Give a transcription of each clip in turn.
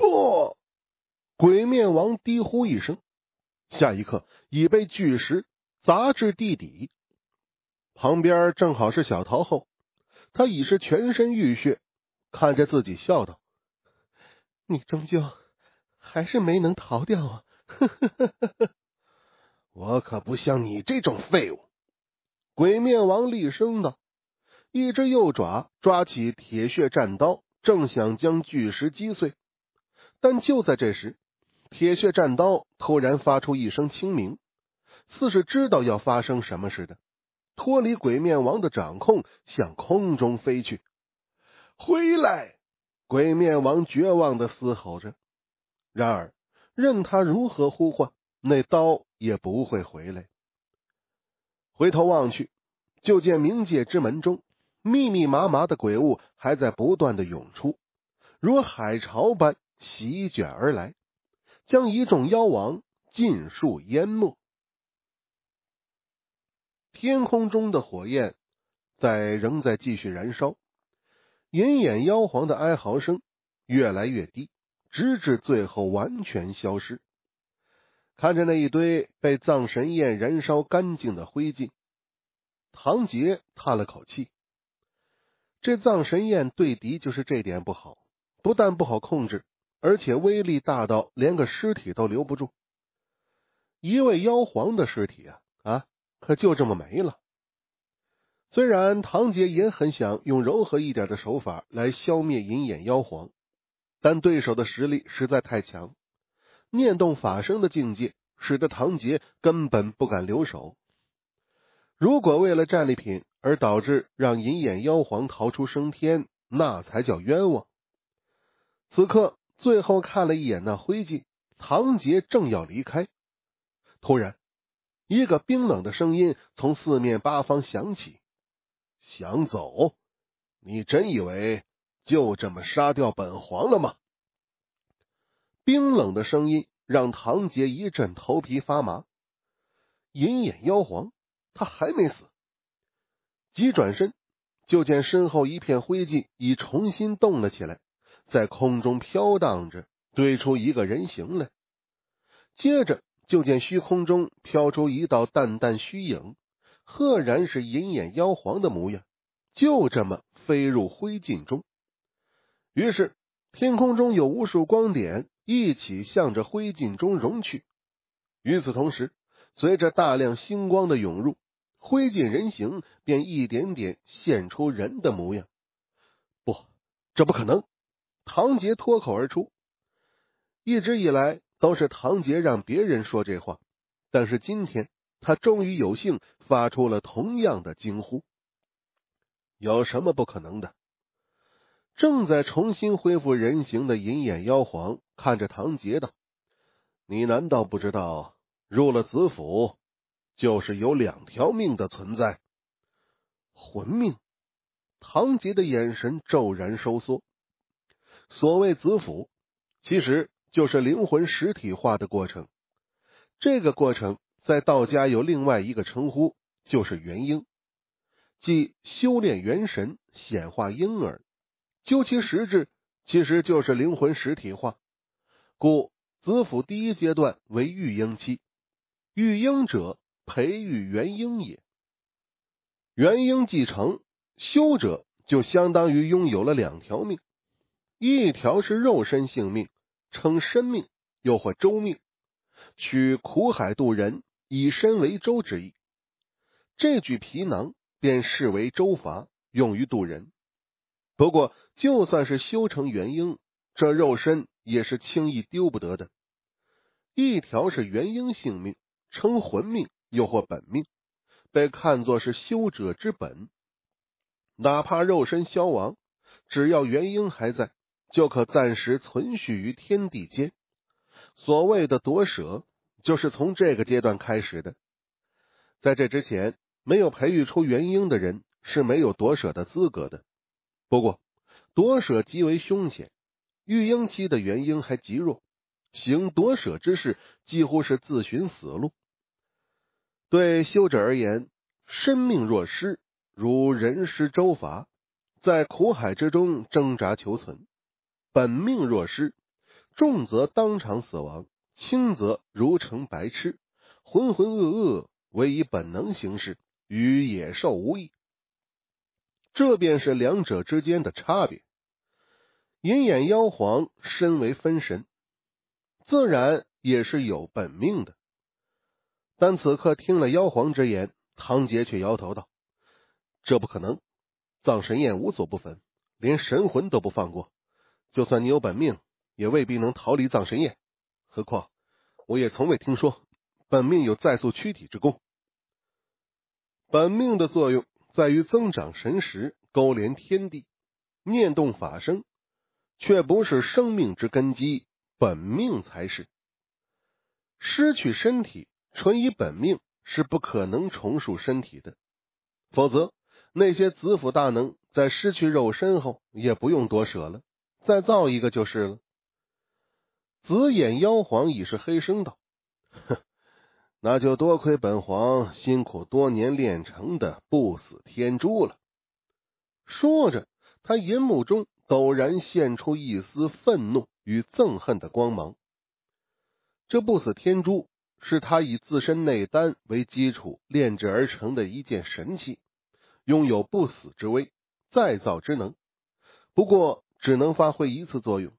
不！鬼面王低呼一声，下一刻已被巨石砸至地底。旁边正好是小桃后，他已是全身浴血，看着自己笑道：“你终究还是没能逃掉啊！” 我可不像你这种废物！”鬼面王厉声道，一只右爪抓起铁血战刀，正想将巨石击碎。但就在这时，铁血战刀突然发出一声轻鸣，似是知道要发生什么似的，脱离鬼面王的掌控，向空中飞去。回来！鬼面王绝望的嘶吼着，然而任他如何呼唤，那刀也不会回来。回头望去，就见冥界之门中密密麻麻的鬼物还在不断的涌出，如海潮般。席卷而来，将一众妖王尽数淹没。天空中的火焰在仍在继续燃烧，银眼妖皇的哀嚎声越来越低，直至最后完全消失。看着那一堆被葬神焰燃烧干净的灰烬，唐杰叹了口气：“这藏神焰对敌就是这点不好，不但不好控制。”而且威力大到连个尸体都留不住，一位妖皇的尸体啊，啊，可就这么没了。虽然唐杰也很想用柔和一点的手法来消灭银眼妖皇，但对手的实力实在太强，念动法身的境界使得唐杰根本不敢留手。如果为了战利品而导致让银眼妖皇逃出升天，那才叫冤枉。此刻。最后看了一眼那灰烬，唐杰正要离开，突然一个冰冷的声音从四面八方响起：“想走？你真以为就这么杀掉本皇了吗？”冰冷的声音让唐杰一阵头皮发麻。银眼妖皇，他还没死。急转身，就见身后一片灰烬已重新动了起来。在空中飘荡着，堆出一个人形来。接着就见虚空中飘出一道淡淡虚影，赫然是银眼妖皇的模样，就这么飞入灰烬中。于是天空中有无数光点一起向着灰烬中融去。与此同时，随着大量星光的涌入，灰烬人形便一点点现出人的模样。不，这不可能！唐杰脱口而出：“一直以来都是唐杰让别人说这话，但是今天他终于有幸发出了同样的惊呼。有什么不可能的？”正在重新恢复人形的银眼妖皇看着唐杰道：“你难道不知道，入了紫府就是有两条命的存在？魂命？”唐杰的眼神骤然收缩。所谓子府，其实就是灵魂实体化的过程。这个过程在道家有另外一个称呼，就是元婴，即修炼元神显化婴儿。究其实质，其实就是灵魂实体化。故子府第一阶段为育婴期，育婴者培育元婴也。元婴继承修者，就相当于拥有了两条命。一条是肉身性命，称身命，又或周命，取苦海渡人，以身为舟之意。这具皮囊便视为舟筏，用于渡人。不过，就算是修成元婴，这肉身也是轻易丢不得的。一条是元婴性命，称魂命，又或本命，被看作是修者之本。哪怕肉身消亡，只要元婴还在。就可暂时存续于天地间。所谓的夺舍，就是从这个阶段开始的。在这之前，没有培育出元婴的人是没有夺舍的资格的。不过，夺舍极为凶险，育婴期的元婴还极弱，行夺舍之事几乎是自寻死路。对修者而言，生命若失，如人失舟筏，在苦海之中挣扎求存。本命若失，重则当场死亡，轻则如成白痴，浑浑噩噩，唯以本能行事，与野兽无异。这便是两者之间的差别。银眼妖皇身为分神，自然也是有本命的。但此刻听了妖皇之言，唐杰却摇头道：“这不可能！葬神宴无所不焚，连神魂都不放过。”就算你有本命，也未必能逃离葬神宴。何况我也从未听说本命有再塑躯体之功。本命的作用在于增长神识，勾连天地，念动法生，却不是生命之根基。本命才是。失去身体，纯以本命是不可能重塑身体的。否则，那些子府大能在失去肉身后，也不用多舍了。再造一个就是了。紫眼妖皇已是黑声道：“哼，那就多亏本皇辛苦多年炼成的不死天珠了。”说着，他银幕中陡然现出一丝愤怒与憎恨的光芒。这不死天珠是他以自身内丹为基础炼制而成的一件神器，拥有不死之威，再造之能。不过。只能发挥一次作用，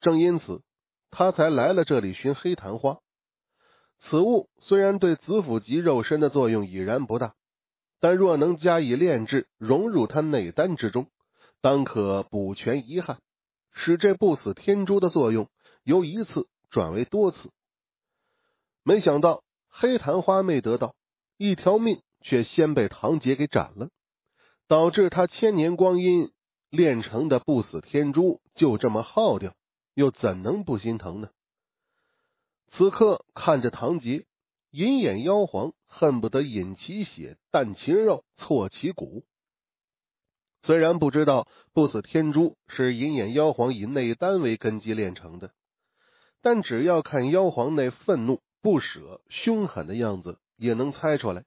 正因此，他才来了这里寻黑昙花。此物虽然对子府及肉身的作用已然不大，但若能加以炼制，融入他内丹之中，当可补全遗憾，使这不死天珠的作用由一次转为多次。没想到黑昙花没得到，一条命却先被唐杰给斩了，导致他千年光阴。炼成的不死天珠就这么耗掉，又怎能不心疼呢？此刻看着唐杰，银眼妖皇恨不得饮其血，啖其肉，挫其骨。虽然不知道不死天珠是银眼妖皇以内丹为根基炼成的，但只要看妖皇那愤怒、不舍、凶狠的样子，也能猜出来，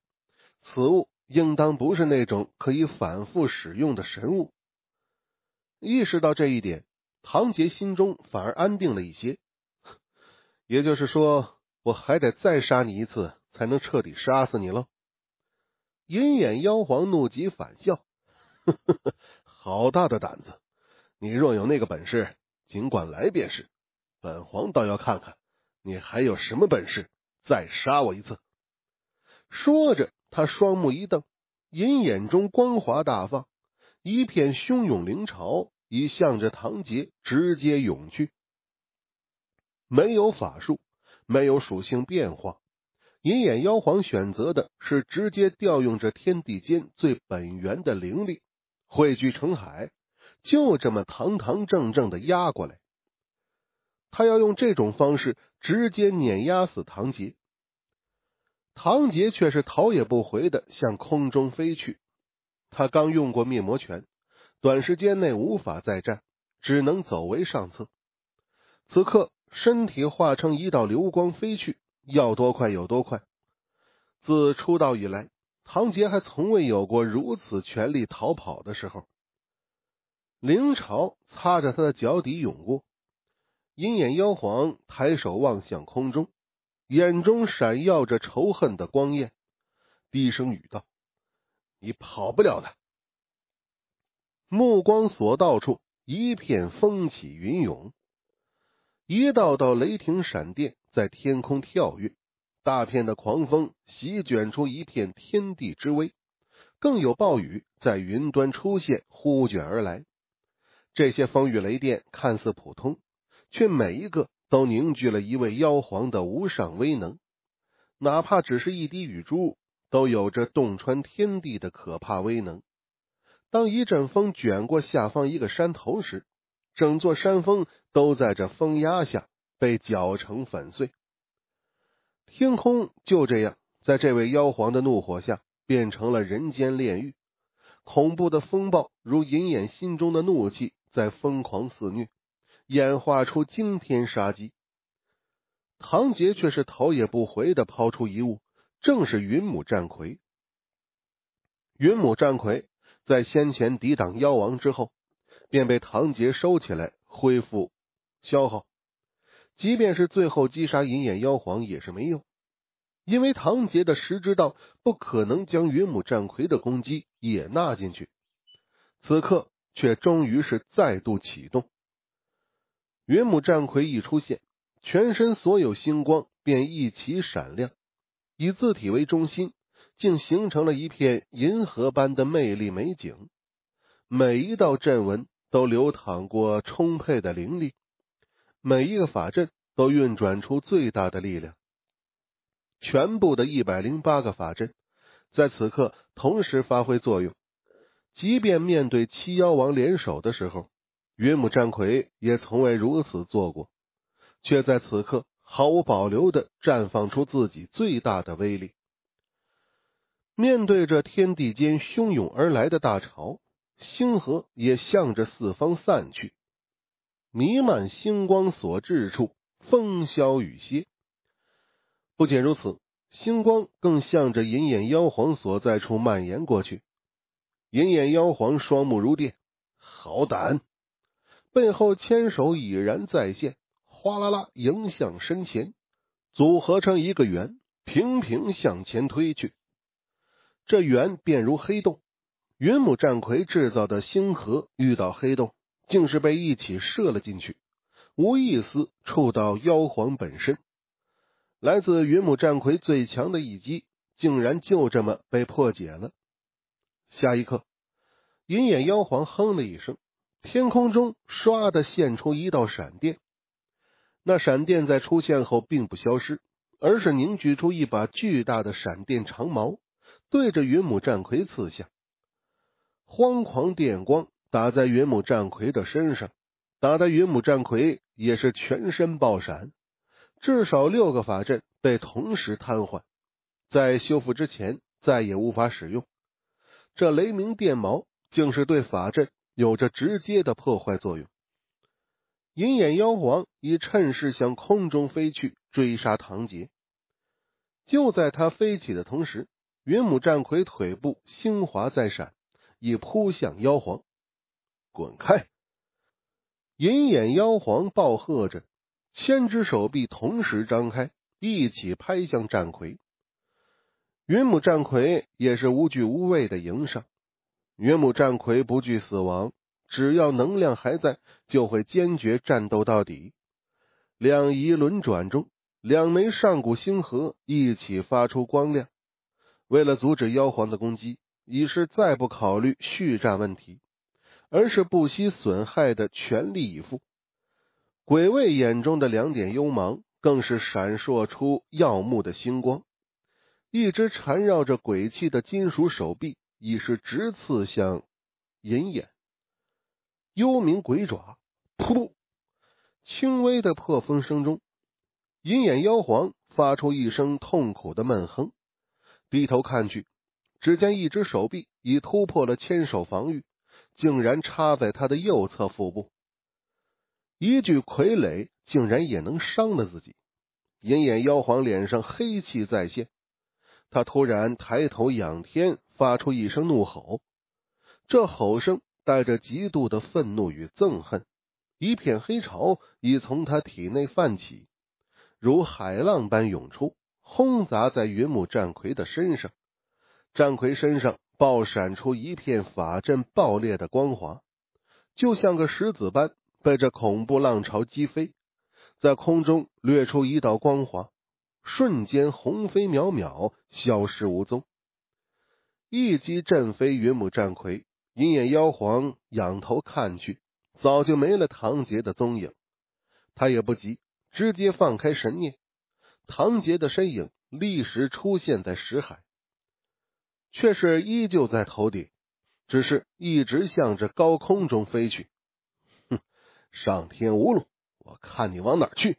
此物应当不是那种可以反复使用的神物。意识到这一点，唐杰心中反而安定了一些。也就是说，我还得再杀你一次，才能彻底杀死你喽。银眼妖皇怒极反笑，呵呵呵，好大的胆子！你若有那个本事，尽管来便是。本皇倒要看看你还有什么本事，再杀我一次。说着，他双目一瞪，银眼中光华大放。一片汹涌灵潮已向着唐杰直接涌去，没有法术，没有属性变化，银眼妖皇选择的是直接调用着天地间最本源的灵力，汇聚成海，就这么堂堂正正的压过来。他要用这种方式直接碾压死唐杰。唐杰却是头也不回的向空中飞去。他刚用过灭魔拳，短时间内无法再战，只能走为上策。此刻身体化成一道流光飞去，要多快有多快。自出道以来，唐杰还从未有过如此全力逃跑的时候。灵潮擦着他的脚底涌过，鹰眼妖皇抬手望向空中，眼中闪耀着仇恨的光焰，低声语道。你跑不了的。目光所到处，一片风起云涌，一道道雷霆闪电在天空跳跃，大片的狂风席卷出一片天地之威，更有暴雨在云端出现，呼卷而来。这些风雨雷电看似普通，却每一个都凝聚了一位妖皇的无上威能，哪怕只是一滴雨珠。都有着洞穿天地的可怕威能。当一阵风卷过下方一个山头时，整座山峰都在这风压下被搅成粉碎。天空就这样，在这位妖皇的怒火下变成了人间炼狱。恐怖的风暴如银眼心中的怒气在疯狂肆虐，演化出惊天杀机。唐杰却是头也不回的抛出一物。正是云母战魁。云母战魁在先前抵挡妖王之后，便被唐杰收起来恢复消耗。即便是最后击杀银眼妖皇，也是没用，因为唐杰的十之道不可能将云母战魁的攻击也纳进去。此刻却终于是再度启动。云母战魁一出现，全身所有星光便一起闪亮。以字体为中心，竟形成了一片银河般的魅力美景。每一道阵纹都流淌过充沛的灵力，每一个法阵都运转出最大的力量。全部的一百零八个法阵，在此刻同时发挥作用。即便面对七妖王联手的时候，云母战魁也从未如此做过，却在此刻。毫无保留的绽放出自己最大的威力。面对着天地间汹涌而来的大潮，星河也向着四方散去，弥漫星光所至处，风消雨歇。不仅如此，星光更向着银眼妖皇所在处蔓延过去。银眼妖皇双目如电，好胆！背后千手已然再现。哗啦啦，迎向身前，组合成一个圆，平平向前推去。这圆便如黑洞，云母战魁制造的星河遇到黑洞，竟是被一起射了进去，无一丝触到妖皇本身。来自云母战魁最强的一击，竟然就这么被破解了。下一刻，银眼妖皇哼了一声，天空中唰的现出一道闪电。那闪电在出现后并不消失，而是凝聚出一把巨大的闪电长矛，对着云母战魁刺下。慌狂电光打在云母战魁的身上，打的云母战魁也是全身爆闪。至少六个法阵被同时瘫痪，在修复之前再也无法使用。这雷鸣电矛竟是对法阵有着直接的破坏作用。银眼妖皇已趁势向空中飞去追杀唐杰，就在他飞起的同时，云母战魁腿部星华在闪，已扑向妖皇。滚开！银眼妖皇暴喝着，千只手臂同时张开，一起拍向战魁。云母战魁也是无惧无畏的迎上。云母战魁不惧死亡。只要能量还在，就会坚决战斗到底。两仪轮转中，两枚上古星河一起发出光亮。为了阻止妖皇的攻击，已是再不考虑续战问题，而是不惜损害的全力以赴。鬼卫眼中的两点幽芒更是闪烁出耀目的星光。一只缠绕着鬼气的金属手臂已是直刺向银眼。幽冥鬼爪，噗！轻微的破风声中，银眼妖皇发出一声痛苦的闷哼，低头看去，只见一只手臂已突破了千手防御，竟然插在他的右侧腹部。一具傀儡竟然也能伤了自己！银眼妖皇脸上黑气再现，他突然抬头仰天，发出一声怒吼，这吼声。带着极度的愤怒与憎恨，一片黑潮已从他体内泛起，如海浪般涌出，轰砸在云母战魁的身上。战魁身上爆闪出一片法阵爆裂的光华，就像个石子般被这恐怖浪潮击飞，在空中掠出一道光华，瞬间鸿飞渺渺，消失无踪。一击震飞云母战魁。银眼妖皇仰头看去，早就没了唐杰的踪影。他也不急，直接放开神念，唐杰的身影立时出现在石海，却是依旧在头顶，只是一直向着高空中飞去。哼，上天无路，我看你往哪儿去！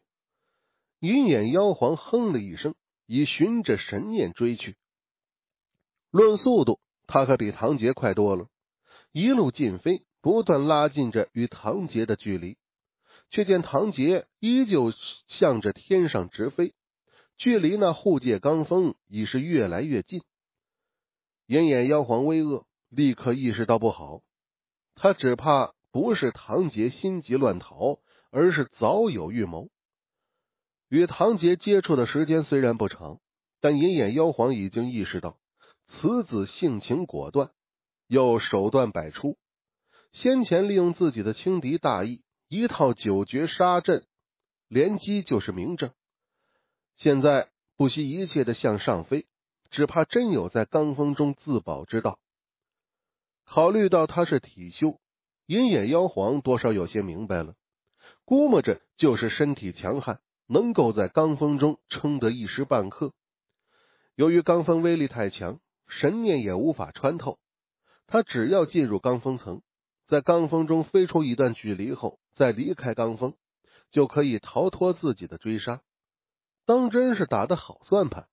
银眼妖皇哼了一声，已循着神念追去。论速度，他可比唐杰快多了。一路劲飞，不断拉近着与唐杰的距离，却见唐杰依旧向着天上直飞，距离那护界罡风已是越来越近。银眼妖皇微恶，立刻意识到不好，他只怕不是唐杰心急乱逃，而是早有预谋。与唐杰接触的时间虽然不长，但银眼妖皇已经意识到此子性情果断。又手段百出，先前利用自己的轻敌大意，一套九绝杀阵连击就是明证。现在不惜一切的向上飞，只怕真有在罡风中自保之道。考虑到他是体修，银眼妖皇多少有些明白了，估摸着就是身体强悍，能够在罡风中撑得一时半刻。由于罡风威力太强，神念也无法穿透。他只要进入罡风层，在罡风中飞出一段距离后，再离开罡风，就可以逃脱自己的追杀。当真是打的好算盘。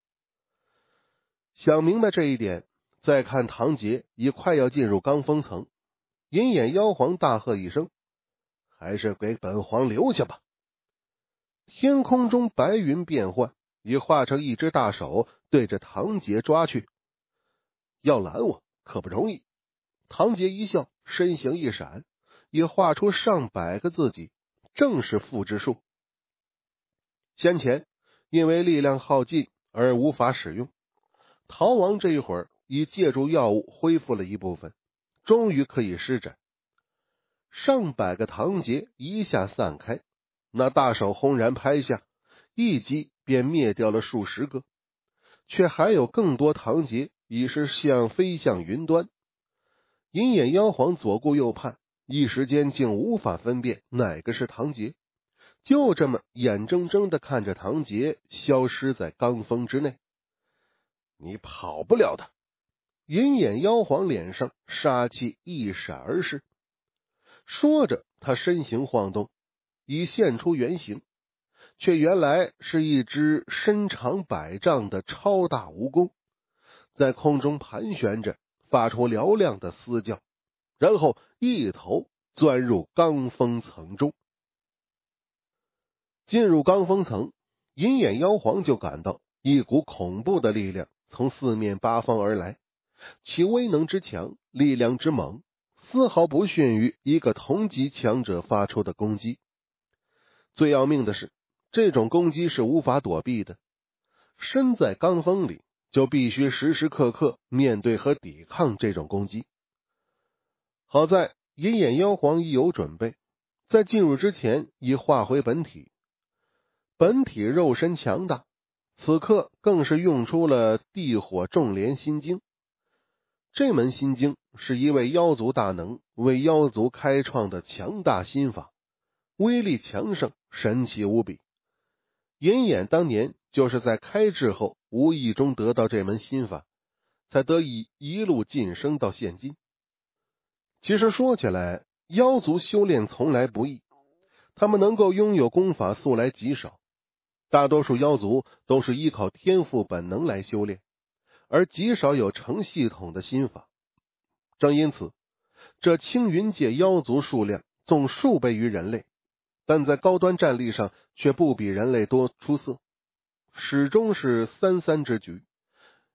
想明白这一点，再看唐杰已快要进入罡风层，银眼妖皇大喝一声：“还是给本皇留下吧！”天空中白云变幻，已化成一只大手，对着唐杰抓去。要拦我可不容易。唐杰一笑，身形一闪，也画出上百个自己，正是复制术。先前因为力量耗尽而无法使用，逃亡这一会儿已借助药物恢复了一部分，终于可以施展。上百个唐杰一下散开，那大手轰然拍下，一击便灭掉了数十个，却还有更多唐杰已是向飞向云端。银眼妖皇左顾右盼，一时间竟无法分辨哪个是唐杰，就这么眼睁睁的看着唐杰消失在罡风之内。你跑不了的！银眼妖皇脸上杀气一闪而逝，说着，他身形晃动，已现出原形，却原来是一只身长百丈的超大蜈蚣，在空中盘旋着。发出嘹亮的嘶叫，然后一头钻入罡风层中。进入罡风层，银眼妖皇就感到一股恐怖的力量从四面八方而来，其威能之强，力量之猛，丝毫不逊于一个同级强者发出的攻击。最要命的是，这种攻击是无法躲避的。身在罡风里。就必须时时刻刻面对和抵抗这种攻击。好在银眼妖皇已有准备，在进入之前已化回本体，本体肉身强大，此刻更是用出了地火重连心经。这门心经是一位妖族大能为妖族开创的强大心法，威力强盛，神奇无比。银眼当年。就是在开智后，无意中得到这门心法，才得以一路晋升到现今。其实说起来，妖族修炼从来不易，他们能够拥有功法素来极少，大多数妖族都是依靠天赋本能来修炼，而极少有成系统的心法。正因此，这青云界妖族数量总数倍于人类，但在高端战力上却不比人类多出色。始终是三三之局，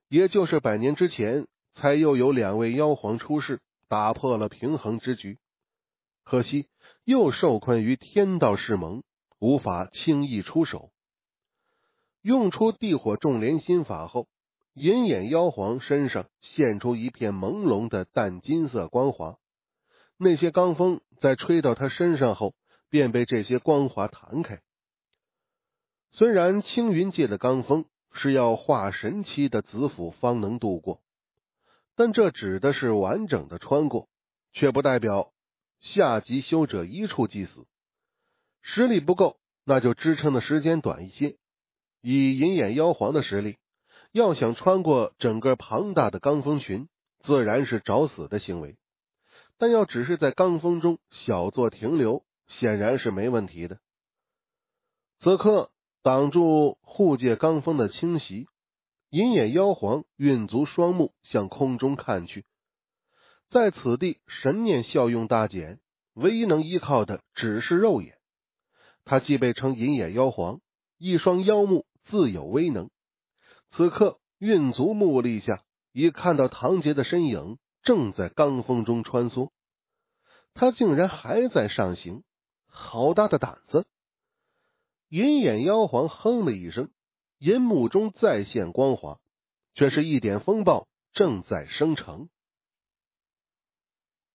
也就是百年之前，才又有两位妖皇出世，打破了平衡之局。可惜又受困于天道势盟，无法轻易出手。用出地火重连心法后，银眼妖皇身上现出一片朦胧的淡金色光华，那些罡风在吹到他身上后，便被这些光华弹开。虽然青云界的罡风是要化神期的子府方能度过，但这指的是完整的穿过，却不代表下级修者一触即死。实力不够，那就支撑的时间短一些。以银眼妖皇的实力，要想穿过整个庞大的罡风群，自然是找死的行为。但要只是在罡风中小作停留，显然是没问题的。此刻。挡住护界罡风的侵袭，银眼妖皇运足双目向空中看去，在此地神念效用大减，唯一能依靠的只是肉眼。他既被称银眼妖皇，一双妖目自有威能。此刻运足目力下，已看到唐杰的身影正在罡风中穿梭，他竟然还在上行，好大的胆子！银眼妖皇哼了一声，银幕中再现光华，却是一点风暴正在生成。